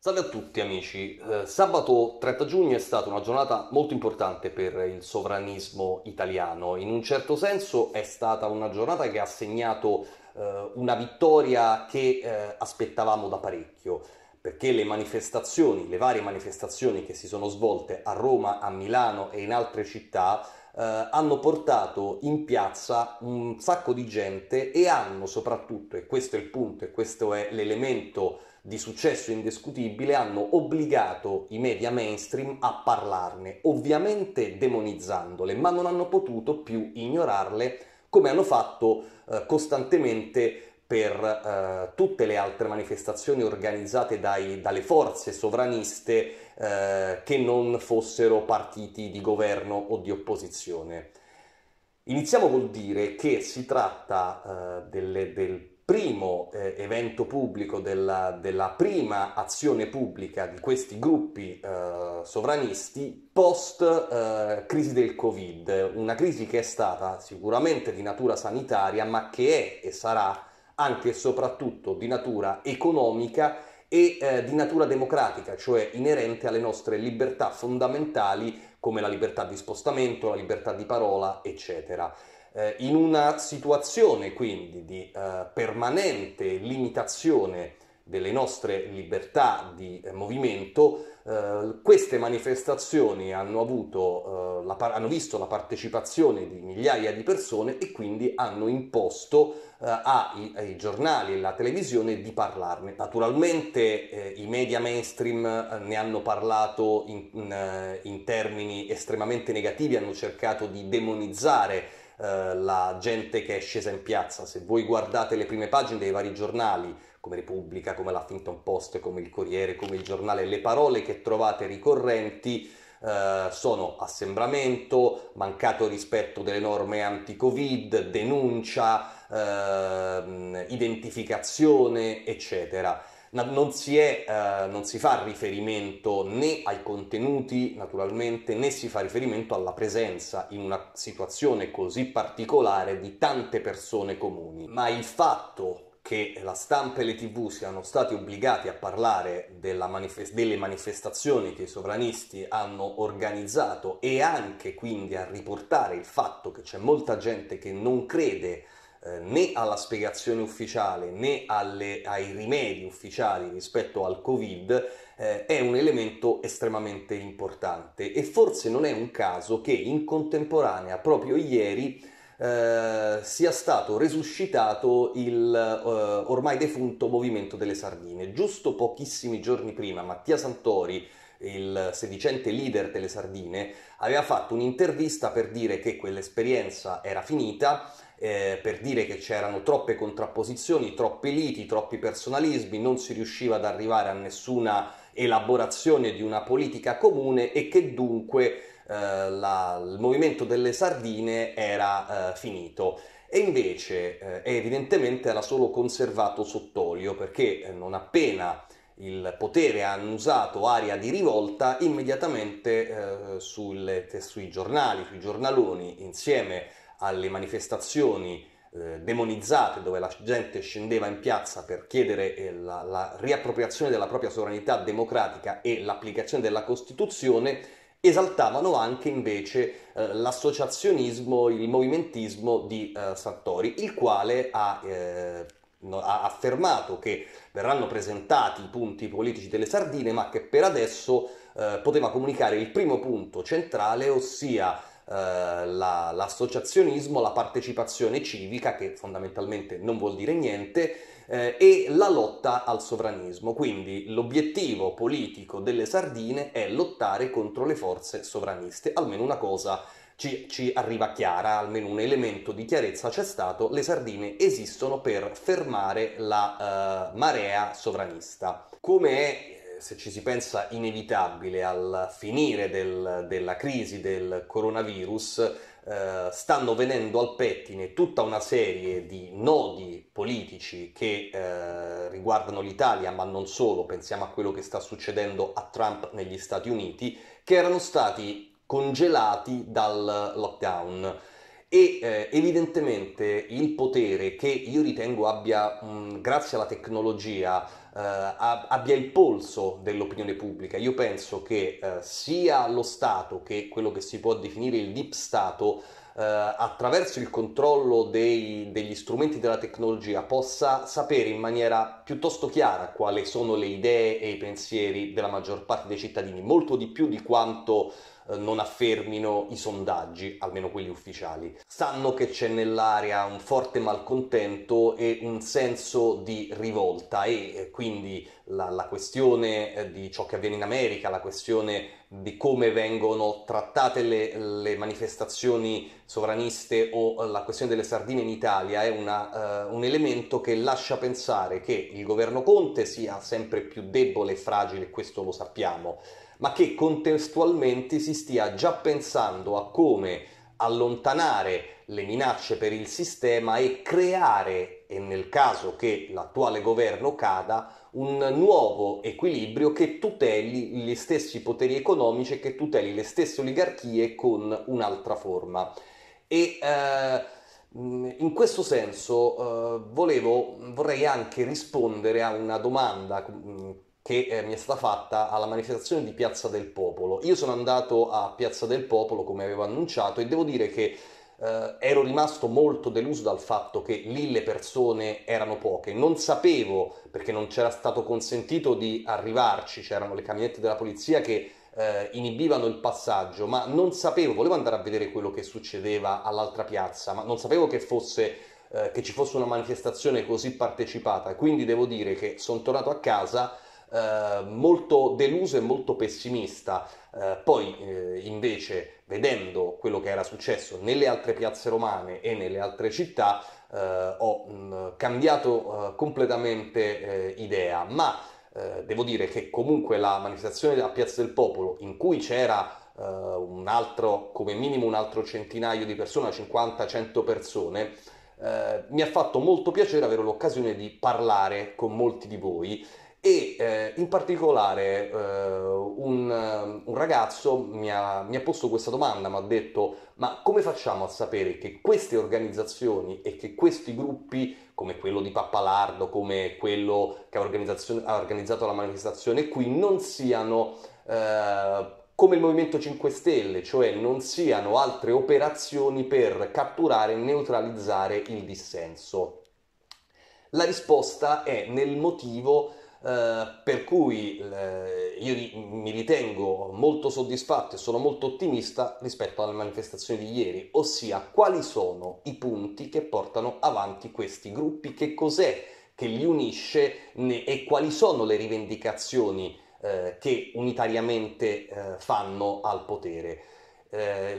Salve a tutti amici, eh, sabato 30 giugno è stata una giornata molto importante per il sovranismo italiano, in un certo senso è stata una giornata che ha segnato eh, una vittoria che eh, aspettavamo da parecchio, perché le manifestazioni, le varie manifestazioni che si sono svolte a Roma, a Milano e in altre città eh, hanno portato in piazza un sacco di gente e hanno soprattutto, e questo è il punto e questo è l'elemento di successo indiscutibile hanno obbligato i media mainstream a parlarne, ovviamente demonizzandole, ma non hanno potuto più ignorarle come hanno fatto eh, costantemente per eh, tutte le altre manifestazioni organizzate dai, dalle forze sovraniste eh, che non fossero partiti di governo o di opposizione. Iniziamo col dire che si tratta eh, delle, del primo eh, evento pubblico, della, della, prima azione pubblica di questi gruppi eh, sovranisti post eh, crisi del Covid, una crisi che è stata sicuramente di natura sanitaria, ma che è e sarà anche e soprattutto di natura economica e eh, di natura democratica, cioè inerente alle nostre libertà fondamentali come la libertà di spostamento, la libertà di parola, eccetera. Eh, in una situazione quindi di eh, permanente limitazione delle nostre libertà di eh, movimento, eh, queste manifestazioni hanno, avuto, eh, par- hanno, visto la partecipazione di migliaia di persone e quindi hanno imposto eh, ai, ai, giornali e alla televisione di parlarne. Naturalmente i media mainstream ne hanno parlato in, in, in termini estremamente negativi, hanno cercato di demonizzare eh, la gente che è scesa in piazza. Se voi guardate le prime pagine dei vari giornali, come Repubblica, come l'Huffington Post, come il Corriere, come il giornale, le parole che trovate ricorrenti eh, sono assembramento, mancato rispetto delle norme anti-Covid, denuncia, eh, identificazione, eccetera. Non si, è, eh, non si, fa riferimento né ai contenuti, naturalmente, né si fa riferimento alla presenza in una situazione così particolare di tante persone comuni. Ma il fatto che la stampa e le tv siano stati obbligati a parlare manif- delle manifestazioni che i sovranisti hanno organizzato e anche quindi a riportare il fatto che c'è molta gente che non crede eh, né alla spiegazione ufficiale né alle, ai rimedi ufficiali rispetto al Covid eh, è un elemento estremamente importante e forse non è un caso che in contemporanea, proprio ieri, eh, sia stato resuscitato il eh, ormai defunto Movimento delle Sardine. Giusto pochissimi giorni prima Mattia Santori, il sedicente leader delle Sardine, aveva fatto un'intervista per dire che quell'esperienza era finita eh, per dire che c'erano troppe contrapposizioni, troppe liti, troppi personalismi, non si riusciva ad arrivare a nessuna elaborazione di una politica comune e che dunque eh, la, il movimento delle sardine era eh, finito. E invece eh, evidentemente era solo conservato sott'olio perché eh, non appena il potere ha annusato aria di rivolta, immediatamente eh, sul, sui giornali, sui giornaloni, insieme alle manifestazioni eh, demonizzate dove la gente scendeva in piazza per chiedere eh, la, la riappropriazione della propria sovranità democratica e l'applicazione della Costituzione, esaltavano anche invece eh, l'associazionismo, il movimentismo di eh, Sartori, il quale ha, eh, no, ha, affermato che verranno presentati i punti politici delle sardine, ma che per adesso eh, poteva comunicare il primo punto centrale, ossia eh, la, l'associazionismo, la partecipazione civica, che fondamentalmente non vuol dire niente, eh, e la lotta al sovranismo. Quindi l'obiettivo politico delle sardine è lottare contro le forze sovraniste, almeno una cosa ci, ci, arriva chiara, almeno un elemento di chiarezza c'è stato, le sardine esistono per fermare la uh, marea sovranista. Come è se ci si pensa inevitabile al finire del, della crisi del coronavirus, eh, stanno venendo al pettine tutta una serie di nodi politici che eh, riguardano l'Italia, ma non solo, pensiamo a quello che sta succedendo a Trump negli Stati Uniti, che erano stati congelati dal lockdown e eh, evidentemente il potere che io ritengo abbia, mh, grazie alla tecnologia, eh, abbia il polso dell'opinione pubblica. Io penso che eh, sia lo Stato che quello che si può definire il deep Stato eh, attraverso il controllo dei, degli strumenti della tecnologia possa sapere in maniera piuttosto chiara quali sono le idee e i pensieri della maggior parte dei cittadini, molto di più di quanto eh, non affermino i sondaggi, almeno quelli ufficiali. Sanno che c'è nell'area un forte malcontento e un senso di rivolta e eh, quindi la, la questione eh, di ciò che avviene in America, la questione di come vengono trattate le, le, manifestazioni sovraniste o la questione delle sardine in Italia è una, uh, un elemento che lascia pensare che il governo Conte sia sempre più debole e fragile, questo lo sappiamo, ma che contestualmente si stia già pensando a come allontanare le minacce per il sistema e creare, e nel caso che l'attuale governo cada, un nuovo equilibrio che tuteli gli stessi poteri economici e che tuteli le stesse oligarchie con un'altra forma. E eh, mm, in questo senso eh, volevo, vorrei anche rispondere a una domanda mm, che eh, mi è stata fatta alla manifestazione di Piazza del Popolo. Io sono andato a Piazza del Popolo, come avevo annunciato, e devo dire che eh, ero rimasto molto deluso dal fatto che lì le persone erano poche. Non sapevo, perché non c'era stato consentito di arrivarci, c'erano le camionette della polizia che eh, inibivano il passaggio, ma non sapevo, volevo andare a vedere quello che succedeva all'altra piazza, ma non sapevo che fosse eh, che ci fosse una manifestazione così partecipata, quindi devo dire che sono tornato a casa eh, molto deluso e molto pessimista. Eh, poi eh, invece vedendo quello che era successo nelle altre piazze romane e nelle altre città eh, ho mh, mm, cambiato eh, completamente idea, ma devo dire che comunque la manifestazione a Piazza del Popolo in cui c'era un altro, come minimo un altro centinaio di persone, 50-100 persone, eh, mi ha fatto molto piacere avere l'occasione di parlare con molti di voi e eh, in particolare eh, un, eh, un, ragazzo mi ha, mi ha posto questa domanda, mi ha detto ma come facciamo a sapere che queste organizzazioni e che questi gruppi come quello di Pappalardo, come quello che ha, ha organizzato la manifestazione qui non siano eh, come il Movimento 5 Stelle, cioè non siano altre operazioni per catturare e neutralizzare il dissenso? La risposta è nel motivo eh, per cui uh, io mi ritengo molto soddisfatto e sono molto ottimista rispetto alla manifestazione di ieri, ossia quali sono i punti che portano avanti questi gruppi, che cos'è che li unisce ne- e quali sono le rivendicazioni uh, che unitariamente fanno al potere.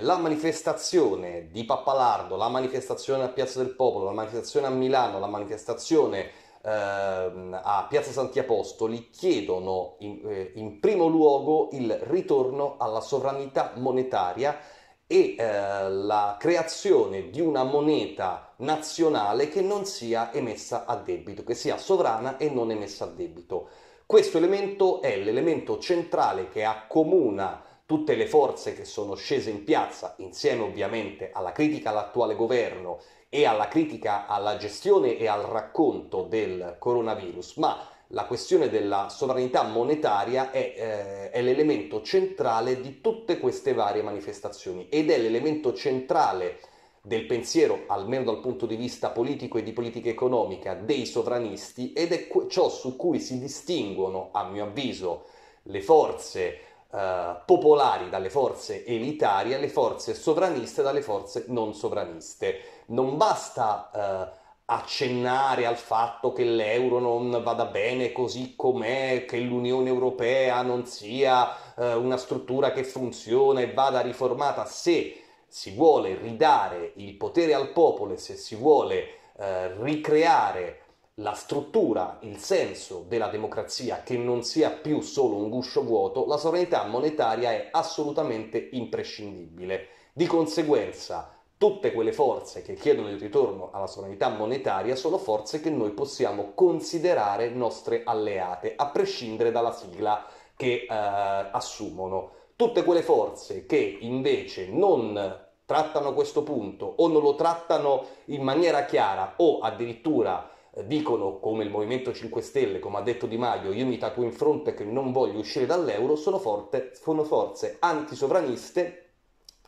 la manifestazione di Pappalardo, la manifestazione a Piazza del Popolo, la manifestazione a Milano, la manifestazione Ehm, a Piazza Santi Apostoli chiedono in, eh, in primo luogo il ritorno alla sovranità monetaria e eh, la creazione di una moneta nazionale che non sia emessa a debito, che sia sovrana e non emessa a debito. Questo elemento è l'elemento centrale che accomuna tutte le forze che sono scese in piazza, insieme ovviamente alla critica all'attuale governo e alla critica alla gestione e al racconto del coronavirus, ma la questione della sovranità monetaria è, eh, è l'elemento centrale di tutte queste varie manifestazioni ed è l'elemento centrale del pensiero, almeno dal punto di vista politico e di politica economica, dei sovranisti ed è ciò su cui si distinguono, a mio avviso, le forze eh, popolari dalle forze elitarie alle forze sovraniste dalle forze non sovraniste. Non basta eh, accennare al fatto che l'euro non vada bene così com'è, che l'Unione Europea non sia eh, una struttura che funziona e vada riformata se si vuole ridare il potere al popolo e se si vuole eh, ricreare la struttura, il senso della democrazia, che non sia più solo un guscio vuoto, la sovranità monetaria è assolutamente imprescindibile. Di conseguenza, tutte quelle forze che chiedono il ritorno alla sovranità monetaria sono forze che noi possiamo considerare nostre alleate, a prescindere dalla sigla che eh, assumono. Tutte quelle forze che invece non trattano questo punto o non lo trattano in maniera chiara o addirittura eh, dicono come il Movimento 5 Stelle, come ha detto Di Maio, io mi tatuo in fronte che non voglio uscire dall'euro, sono, forte, sono forze antisovraniste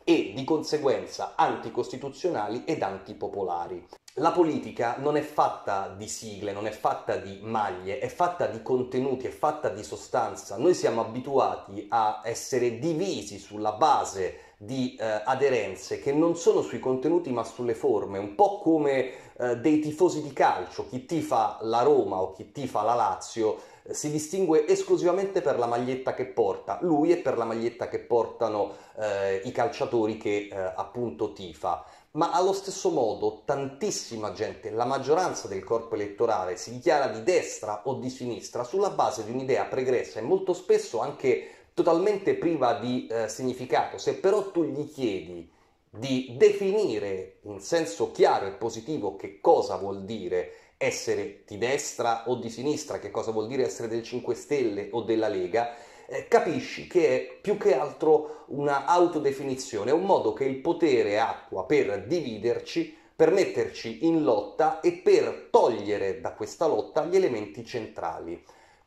e di conseguenza anticostituzionali ed antipopolari. La politica non è fatta di sigle, non è fatta di maglie, è fatta di contenuti, è fatta di sostanza. Noi siamo abituati a essere divisi sulla base di eh, aderenze che non sono sui contenuti ma sulle forme, un po' come eh, dei tifosi di calcio, chi tifa la Roma o chi tifa la Lazio eh, si distingue esclusivamente per la maglietta che porta lui e per la maglietta che portano eh, i calciatori che eh, appunto tifa. Ma allo stesso modo tantissima gente, la maggioranza del corpo elettorale si dichiara di destra o di sinistra sulla base di un'idea pregressa e molto spesso anche totalmente priva di eh, significato. Se però tu gli chiedi di definire in senso chiaro e positivo che cosa vuol dire essere di destra o di sinistra, che cosa vuol dire essere del 5 Stelle o della Lega, eh, capisci che è più che altro una autodefinizione, un modo che il potere attua per dividerci, per metterci in lotta e per togliere da questa lotta gli elementi centrali.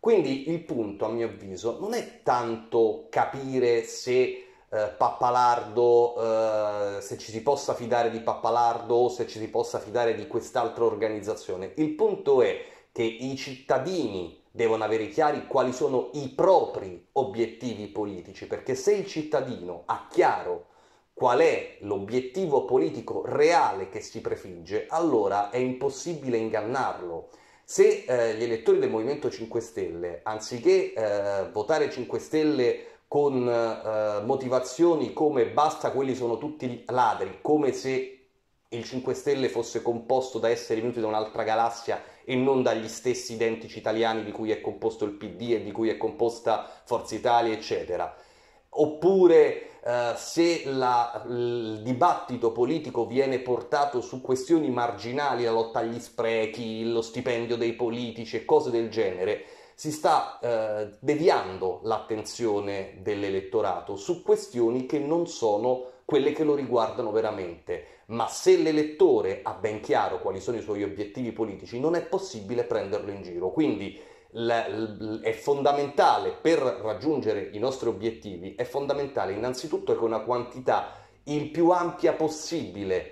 Quindi il punto, a mio avviso, non è tanto capire se eh, Pappalardo, eh, se ci si possa fidare di Pappalardo o se ci si possa fidare di quest'altra organizzazione. Il punto è che i cittadini devono avere chiari quali sono i propri obiettivi politici, perché se il cittadino ha chiaro qual è l'obiettivo politico reale che si prefigge, allora è impossibile ingannarlo se eh, gli elettori del Movimento 5 Stelle, anziché eh, votare 5 Stelle con eh, motivazioni come basta quelli sono tutti ladri, come se il 5 Stelle fosse composto da esseri venuti da un'altra galassia e non dagli stessi identici italiani di cui è composto il PD e di cui è composta Forza Italia, eccetera oppure Uh, se la, il dibattito politico viene portato su questioni marginali, la lotta agli sprechi, lo stipendio dei politici e cose del genere, si sta uh, deviando l'attenzione dell'elettorato su questioni che non sono quelle che lo riguardano veramente. Ma se l'elettore ha ben chiaro quali sono i suoi obiettivi politici, non è possibile prenderlo in giro. Quindi è fondamentale per raggiungere i nostri obiettivi, è fondamentale innanzitutto che una quantità il più ampia possibile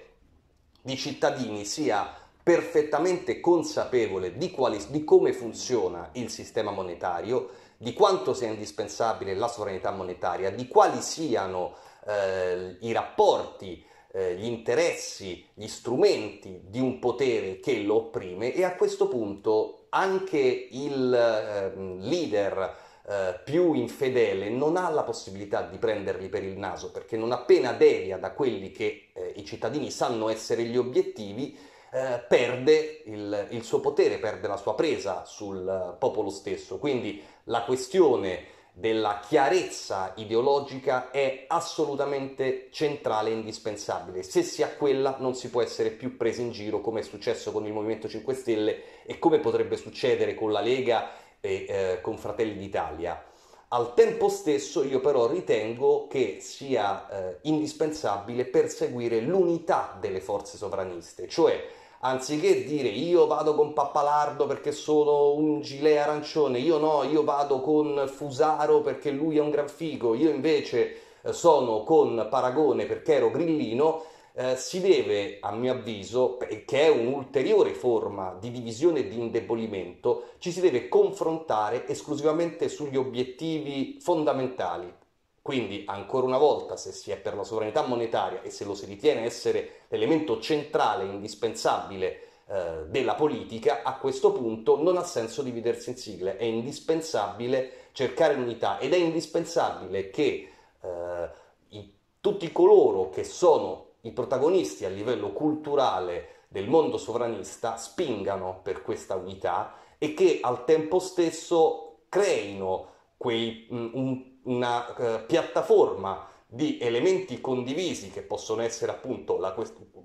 di cittadini sia perfettamente consapevole di, quali, di come funziona il sistema monetario, di quanto sia indispensabile la sovranità monetaria, di quali siano eh, i rapporti eh, gli interessi, gli strumenti di un potere che lo opprime e a questo punto anche il eh, leader eh, più infedele non ha la possibilità di prenderli per il naso, perché non appena devia da quelli che eh, i cittadini sanno essere gli obiettivi, eh, perde il, il, suo potere, perde la sua presa sul eh, popolo stesso. Quindi la questione della chiarezza ideologica è assolutamente centrale e indispensabile. Se si ha quella non si può essere più presi in giro come è successo con il Movimento 5 Stelle e come potrebbe succedere con la Lega e eh, con Fratelli d'Italia. Al tempo stesso io però ritengo che sia eh, indispensabile perseguire l'unità delle forze sovraniste, cioè anziché dire io vado con Pappalardo perché sono un gilet arancione, io no, io vado con Fusaro perché lui è un gran figo, io invece eh, sono con Paragone perché ero grillino, eh, si deve, a mio avviso, che è un'ulteriore forma di divisione e di indebolimento, ci si deve confrontare esclusivamente sugli obiettivi fondamentali, quindi, ancora una volta, se si è per la sovranità monetaria e se lo si ritiene essere l'elemento centrale, indispensabile eh, della politica, a questo punto non ha senso dividersi in sigle, è indispensabile cercare l'unità ed è indispensabile che eh, i, tutti coloro che sono i protagonisti a livello culturale del mondo sovranista spingano per questa unità e che al tempo stesso creino quei, mh, mm, un una eh, piattaforma di elementi condivisi che possono essere appunto la,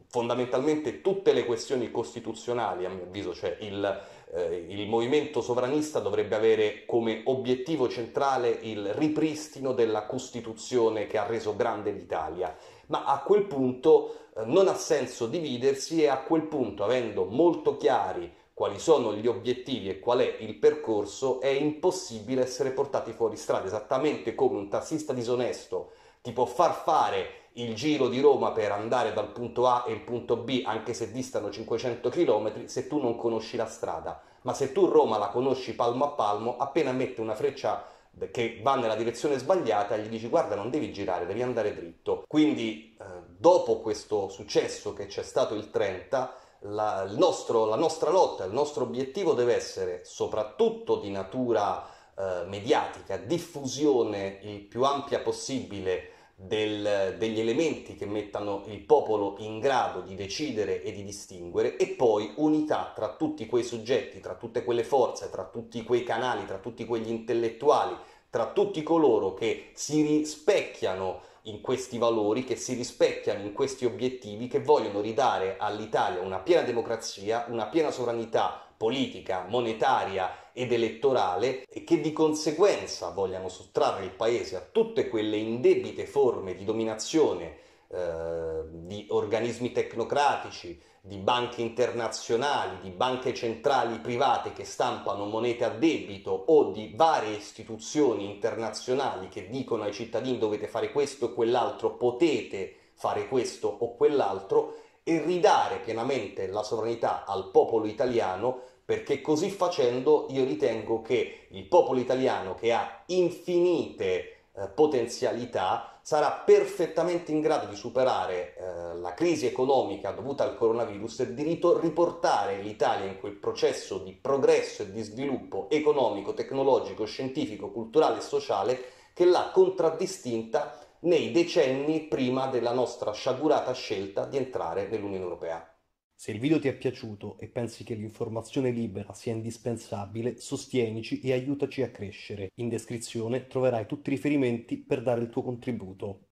fondamentalmente tutte le questioni costituzionali, a mio avviso, cioè il, eh, il, movimento sovranista dovrebbe avere come obiettivo centrale il ripristino della Costituzione che ha reso grande l'Italia, ma a quel punto eh, non ha senso dividersi e a quel punto, avendo molto chiari quali sono gli obiettivi e qual è il percorso, è impossibile essere portati fuori strada, esattamente come un tassista disonesto ti può far fare il giro di Roma per andare dal punto A e il punto B, anche se distano 500 km, se tu non conosci la strada. Ma se tu Roma la conosci palmo a palmo, appena mette una freccia che va nella direzione sbagliata, gli dici guarda non devi girare, devi andare dritto. Quindi eh, dopo questo successo che c'è stato il 30, la, nostro, la nostra lotta, il nostro obiettivo deve essere soprattutto di natura eh, mediatica, diffusione il più ampia possibile del, degli elementi che mettano il popolo in grado di decidere e di distinguere e poi unità tra tutti quei soggetti, tra tutte quelle forze, tra tutti quei canali, tra tutti quegli intellettuali, tra tutti coloro che si rispecchiano in questi valori, che si rispecchiano in questi obiettivi, che vogliono ridare all'Italia una piena democrazia, una piena sovranità politica, monetaria ed elettorale e che di conseguenza vogliano sottrarre il Paese a tutte quelle indebite forme di dominazione eh, di organismi tecnocratici, di banche internazionali, di banche centrali private che stampano monete a debito o di varie istituzioni internazionali che dicono ai cittadini dovete fare questo o quell'altro, potete fare questo o quell'altro e ridare pienamente la sovranità al popolo italiano perché così facendo io ritengo che il popolo italiano che ha infinite eh, potenzialità, sarà perfettamente in grado di superare eh, la crisi economica dovuta al coronavirus e di rito- riportare l'Italia in quel processo di progresso e di sviluppo economico, tecnologico, scientifico, culturale e sociale che l'ha contraddistinta nei decenni prima della nostra sciagurata scelta di entrare nell'Unione Europea. Se il video ti è piaciuto e pensi che l'informazione libera sia indispensabile, sostienici e aiutaci a crescere. In descrizione troverai tutti i riferimenti per dare il tuo contributo.